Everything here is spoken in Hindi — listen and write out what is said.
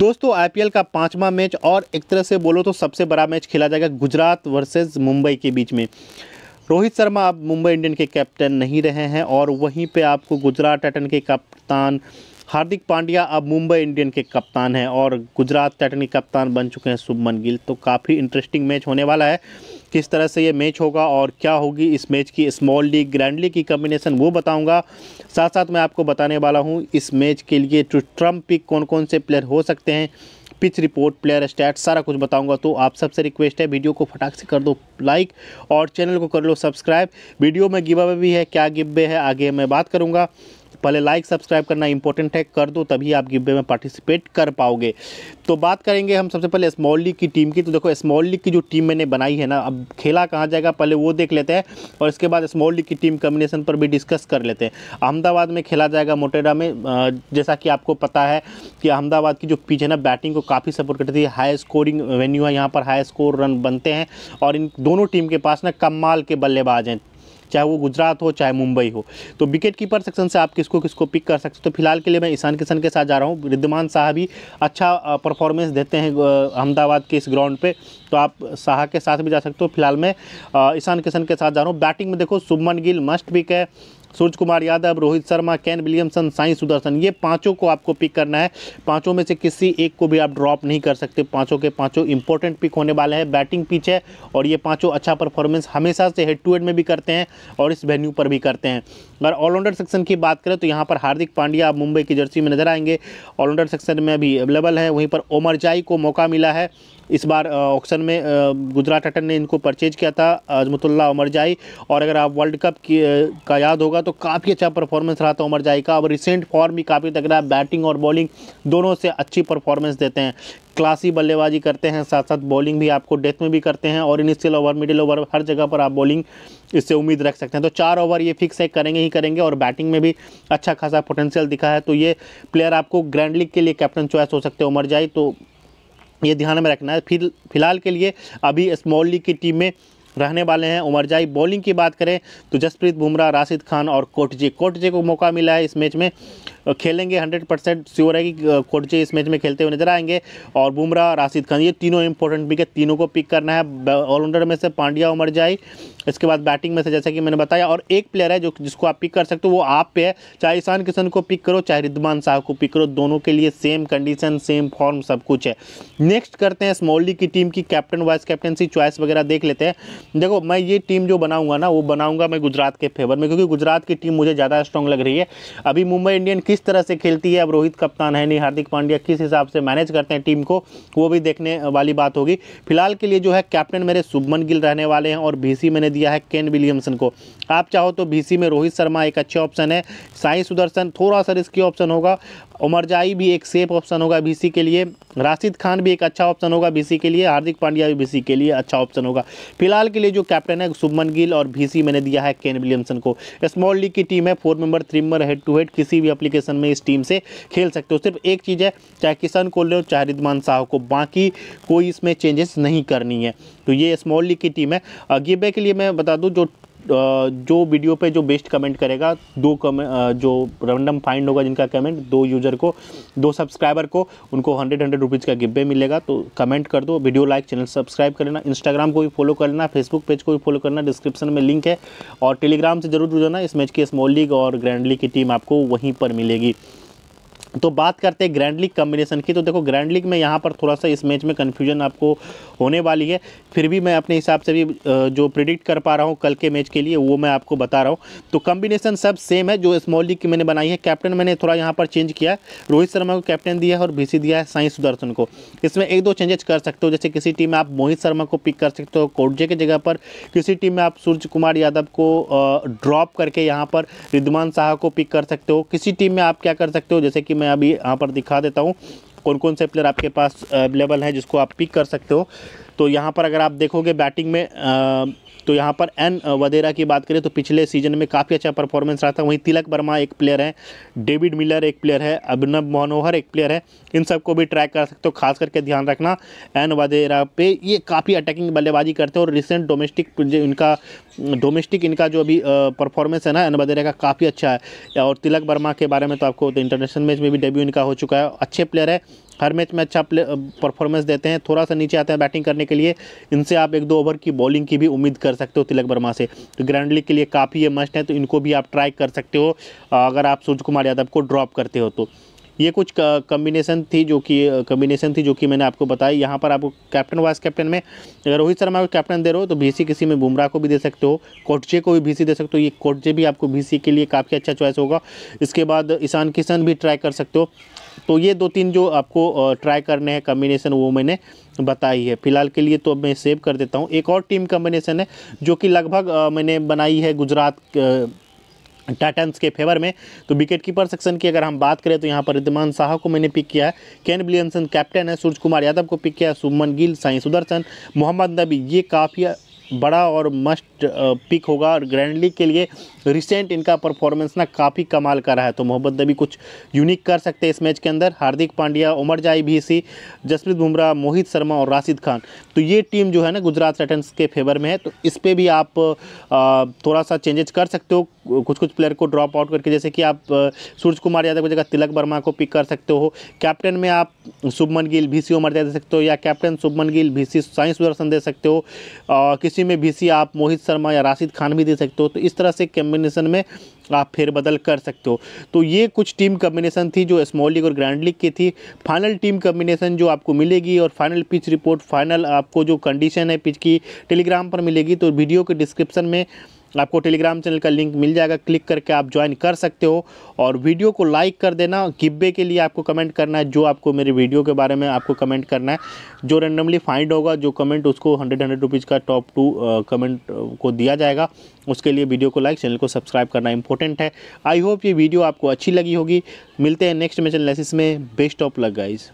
दोस्तों आईपीएल का पांचवा मैच और एक तरह से बोलो तो सबसे बड़ा मैच खेला जाएगा गुजरात वर्सेस मुंबई के बीच में रोहित शर्मा अब मुंबई इंडियन के कैप्टन नहीं रहे हैं और वहीं पे आपको गुजरात टाइटन के कप्तान हार्दिक पांड्या अब मुंबई इंडियन के कप्तान हैं और गुजरात टैटनी कप्तान बन चुके हैं शुभमन गिल तो काफ़ी इंटरेस्टिंग मैच होने वाला है किस तरह से ये मैच होगा और क्या होगी इस मैच की स्मॉल लीग ग्रैंड लीग की कम्बिनेशन वो बताऊंगा साथ साथ मैं आपको बताने वाला हूँ इस मैच के लिए ट्रम्प पिक कौन कौन से प्लेयर हो सकते हैं पिच रिपोर्ट प्लेयर स्टैट सारा कुछ बताऊंगा तो आप सबसे रिक्वेस्ट है वीडियो को फटाक से कर दो लाइक और चैनल को कर लो सब्सक्राइब वीडियो में गिवा भी है क्या गिब्बे है आगे मैं बात करूँगा पहले लाइक सब्सक्राइब करना इंपॉर्टेंट है कर दो तभी आप गिब्बे में पार्टिसिपेट कर पाओगे तो बात करेंगे हम सबसे पहले स्मॉल लीग की टीम की तो देखो स्मॉल लीग की जो टीम मैंने बनाई है ना अब खेला कहाँ जाएगा पहले वो देख लेते हैं और इसके बाद स्मॉल लीग की टीम कम्बिनेशन पर भी डिस्कस कर लेते हैं अहमदाबाद में खेला जाएगा मोटेरा में जैसा कि आपको पता है कि अहमदाबाद की जो पिच है ना बैटिंग को काफ़ी सपोर्ट करती थी हाई स्कोरिंग वेन्यू है यहाँ पर हाई स्कोर रन बनते हैं और इन दोनों टीम के पास ना कमाल के बल्लेबाज हैं चाहे वो गुजरात हो चाहे मुंबई हो तो विकेट कीपर सेक्शन से आप किसको किसको पिक कर सकते हो तो फिलहाल के लिए मैं ईशान किशन के साथ जा रहा हूँ रिद्धमान शाह भी अच्छा परफॉर्मेंस देते हैं अहमदाबाद के इस ग्राउंड पे तो आप शाह के साथ भी जा सकते हो फिलहाल मैं ईशान किशन के साथ जा रहा हूँ बैटिंग में देखो शुभमन गिल मस्ट पिक है सूर्य कुमार यादव रोहित शर्मा कैन विलियमसन साई सुदर्शन ये पाँचों को आपको पिक करना है पाँचों में से किसी एक को भी आप ड्रॉप नहीं कर सकते पाँचों के पाँचों इंपॉर्टेंट पिक होने वाले हैं बैटिंग पिच है और ये पाँचों अच्छा परफॉर्मेंस हमेशा से हेड टू हेड में भी करते हैं और इस वेन्यू पर भी करते हैं अगर ऑलराउंडर सेक्शन की बात करें तो यहाँ पर हार्दिक पांड्या आप मुंबई की जर्सी में नजर आएंगे ऑलराउंडर सेक्शन में भी अवेलेबल है वहीं पर ओमर जाई को मौका मिला है इस बार ऑक्शन में गुजरात टाटन ने इनको परचेज किया था अजमतुल्ला उमरजाई और अगर आप वर्ल्ड कप की का याद होगा तो काफ़ी अच्छा परफॉर्मेंस रहा था उमरजाई का और रिसेंट फॉर्म भी काफ़ी तगड़ा बैटिंग और बॉलिंग दोनों से अच्छी परफॉर्मेंस देते हैं क्लासी बल्लेबाजी करते हैं साथ साथ बॉलिंग भी आपको डेथ में भी करते हैं और इनिशियल ओवर मिडिल ओवर हर जगह पर आप बॉलिंग इससे उम्मीद रख सकते हैं तो चार ओवर ये फिक्स है करेंगे ही करेंगे और बैटिंग में भी अच्छा खासा पोटेंशियल दिखा है तो ये प्लेयर आपको ग्रैंड लीग के लिए कैप्टन चॉइस हो सकते हैं उमर जाए तो ये ध्यान में रखना है फिर फिलहाल के लिए अभी स्मॉल लीग की टीम में रहने वाले हैं उमरजाई बॉलिंग की बात करें तो जसप्रीत बुमराह राशिद खान और कोटजे कोटजे को मौका मिला है इस मैच में खेलेंगे 100 परसेंट श्योर है कि कोटजे इस मैच में खेलते हुए नजर आएंगे और बुमराह राशिद खान ये तीनों इंपॉर्टेंट विकेट तीनों को पिक करना है ऑलराउंडर में से पांड्या उमरजाई इसके बाद बैटिंग में से जैसा कि मैंने बताया और एक प्लेयर है जो जिसको आप पिक कर सकते हो वो आप पे है चाहे ईशान किशन को पिक करो चाहे रिद्वान शाह को पिक करो दोनों के लिए सेम कंडीशन सेम फॉर्म सब कुछ है नेक्स्ट करते हैं स्मॉल लीग की टीम की कैप्टन वाइस कैप्टनसी चॉइस वगैरह देख लेते हैं देखो मैं ये टीम जो बनाऊंगा ना वो बनाऊंगा मैं गुजरात के फेवर में क्योंकि गुजरात की टीम मुझे ज़्यादा स्ट्रॉन्ग लग रही है अभी मुंबई इंडियन किस तरह से खेलती है अब रोहित कप्तान है नहीं हार्दिक पांड्या किस हिसाब से मैनेज करते हैं टीम को वो भी देखने वाली बात होगी फिलहाल के लिए जो है कैप्टन मेरे शुभमन गिल रहने वाले हैं और बीसी मैंने दिया है केन विलियमसन को आप चाहो तो बीसी में रोहित शर्मा एक अच्छे ऑप्शन है साई सुदर्शन थोड़ा सा रिस्की ऑप्शन होगा उमरजाई भी एक सेफ ऑप्शन होगा बीसी के लिए राशिद खान भी एक अच्छा ऑप्शन होगा बीसी के लिए हार्दिक पांड्या भी बीसी के लिए अच्छा ऑप्शन होगा फिलहाल के लिए जो कैप्टन है शुभमन गिल और बीसी मैंने दिया है केन विलियमसन को स्मॉल लीग की टीम है four member three member head to head किसी भी एप्लीकेशन में इस टीम से खेल सकते हो सिर्फ एक चीज़ है चाहे किसान को ले चाहे रिदमान साहू को बाकी कोई इसमें चेंजेस नहीं करनी है तो ये स्मॉल लीग की टीम है गिबे के लिए मैं बता दूँ जो जो वीडियो पे जो बेस्ट कमेंट करेगा दो कमें जो रैंडम फाइंड होगा जिनका कमेंट दो यूज़र को दो सब्सक्राइबर को उनको हंड्रेड हंड्रेड रुपीज़ का गिफ्ट मिलेगा तो कमेंट कर दो वीडियो लाइक चैनल सब्सक्राइब कर लेना इंस्टाग्राम को भी फॉलो कर लेना फेसबुक पेज को भी फॉलो करना डिस्क्रिप्शन में लिंक है और टेलीग्राम से जरूर जुड़ना इस मैच की स्मॉल लीग और ग्रैंड लीग की टीम आपको वहीं पर मिलेगी तो बात करते हैं ग्रैंड लीग कम्बिनेशन की तो देखो ग्रैंड लीग में यहाँ पर थोड़ा सा इस मैच में कन्फ्यूजन आपको होने वाली है फिर भी मैं अपने हिसाब से भी जो प्रिडिक्ट कर पा रहा हूँ कल के मैच के लिए वो मैं आपको बता रहा हूँ तो कम्बिनेशन सब सेम है जो स्मॉल लीग की मैंने बनाई है कैप्टन मैंने थोड़ा यहाँ पर चेंज किया है रोहित शर्मा को कैप्टन दिया है और भीसी दिया है साई सुदर्शन को इसमें एक दो चेंजेस कर सकते हो जैसे किसी टीम में आप मोहित शर्मा को पिक कर सकते हो कोटजे की जगह पर किसी टीम में आप सूर्य कुमार यादव को ड्रॉप करके यहाँ पर रिद्वान शाह को पिक कर सकते हो किसी टीम में आप क्या कर सकते हो जैसे कि मैं अभी यहाँ पर दिखा देता हूँ कौन कौन से प्लेयर आपके पास अवेलेबल हैं जिसको आप पिक कर सकते हो तो यहाँ पर अगर आप देखोगे बैटिंग में तो यहाँ पर एन वदेरा की बात करें तो पिछले सीजन में काफ़ी अच्छा परफॉर्मेंस रहा था वहीं तिलक वर्मा एक प्लेयर है डेविड मिलर एक प्लेयर है अभिनव मनोहर एक प्लेयर है इन सबको भी ट्रैक कर सकते हो खास करके ध्यान रखना एन वदेरा पे ये काफ़ी अटैकिंग बल्लेबाजी करते हैं और रिसेंट डोमेस्टिक इनका डोमेस्टिक इनका जो अभी परफॉर्मेंस है ना एन वदेरा का काफ़ी अच्छा है और तिलक वर्मा के बारे में तो आपको तो इंटरनेशनल मैच में भी डेब्यू इनका हो चुका है अच्छे प्लेयर है हर मैच में अच्छा परफॉर्मेंस देते हैं थोड़ा सा नीचे आते हैं बैटिंग करने के लिए इनसे आप एक दो ओवर की बॉलिंग की भी उम्मीद कर कर सकते हो तिलक वर्मा से तो ग्रैंड लीग के लिए काफ़ी ये मस्ट है तो इनको भी आप ट्राई कर सकते हो अगर आप सूर्य कुमार यादव को ड्रॉप करते हो तो ये कुछ कम्बिनेशन थी जो कि कम्बिनेशन थी जो कि मैंने आपको बताई यहाँ पर आपको कैप्टन वाइस कैप्टन में अगर रोहित शर्मा को कैप्टन दे रहे हो तो बीसी किसी में बुमराह को भी दे सकते हो कोटजे को भी बीसी दे सकते हो ये कोटजे भी आपको बीसी के लिए काफ़ी अच्छा चॉइस होगा इसके बाद ईशान किशन भी ट्राई कर सकते हो तो ये दो तीन जो आपको ट्राई करने हैं कम्बिनेशन वो मैंने बताई है फिलहाल के लिए तो अब मैं सेव कर देता हूँ एक और टीम कम्बिनेशन है जो कि लगभग मैंने बनाई है गुजरात टाइटन्स के फेवर में तो विकेट कीपर सेक्शन की अगर हम बात करें तो यहाँ पर रिद्धिमान साह को मैंने पिक किया है केन विलियमसन कैप्टन है सूर्य कुमार यादव को पिक किया है सुमन गिल साई सुदर्शन मोहम्मद नबी ये काफ़ी बड़ा और मस्ट बेस्ट पिक होगा और ग्रैंडली के लिए रिसेंट इनका परफॉर्मेंस ना काफ़ी कमाल का रहा है तो मोहम्मद नबी कुछ यूनिक कर सकते हैं इस मैच के अंदर हार्दिक पांड्या उमर जाई भी जसप्रीत बुमराह मोहित शर्मा और राशिद खान तो ये टीम जो है ना गुजरात सेटन्स के फेवर में है तो इस पर भी आप थोड़ा सा चेंजेज कर सकते हो कुछ कुछ प्लेयर को ड्रॉप आउट करके जैसे कि आप सूर्य कुमार यादव की जगह तिलक वर्मा को पिक कर सकते हो कैप्टन में आप शुभमन गिल भी सी उमर दे सकते हो या कैप्टन शुभमन गिल भी सी साइंस दे सकते हो किसी में भी सी आप मोहित शर्मा या राशिद खान भी दे सकते हो तो इस तरह से कम्बिनेशन में आप फेरबदल कर सकते हो तो ये कुछ टीम कम्बिनेशन थी जो स्मॉल लीग और ग्रैंड लीग की थी फाइनल टीम कम्बिनेशन जो आपको मिलेगी और फाइनल पिच रिपोर्ट फाइनल आपको जो कंडीशन है पिच की टेलीग्राम पर मिलेगी तो वीडियो के डिस्क्रिप्शन में तो आपको टेलीग्राम चैनल का लिंक मिल जाएगा क्लिक करके आप ज्वाइन कर सकते हो और वीडियो को लाइक कर देना गिब्बे के लिए आपको कमेंट करना है जो आपको मेरे वीडियो के बारे में आपको कमेंट करना है जो रेंडमली फाइंड होगा जो कमेंट उसको हंड्रेड हंड्रेड रुपीज़ का टॉप टू कमेंट को दिया जाएगा उसके लिए वीडियो को लाइक चैनल को सब्सक्राइब करना इंपॉर्टेंट है आई होप ये वीडियो आपको अच्छी लगी होगी मिलते हैं नेक्स्ट मेचन लेसिस में बेस्ट ऑफ लक गाइज़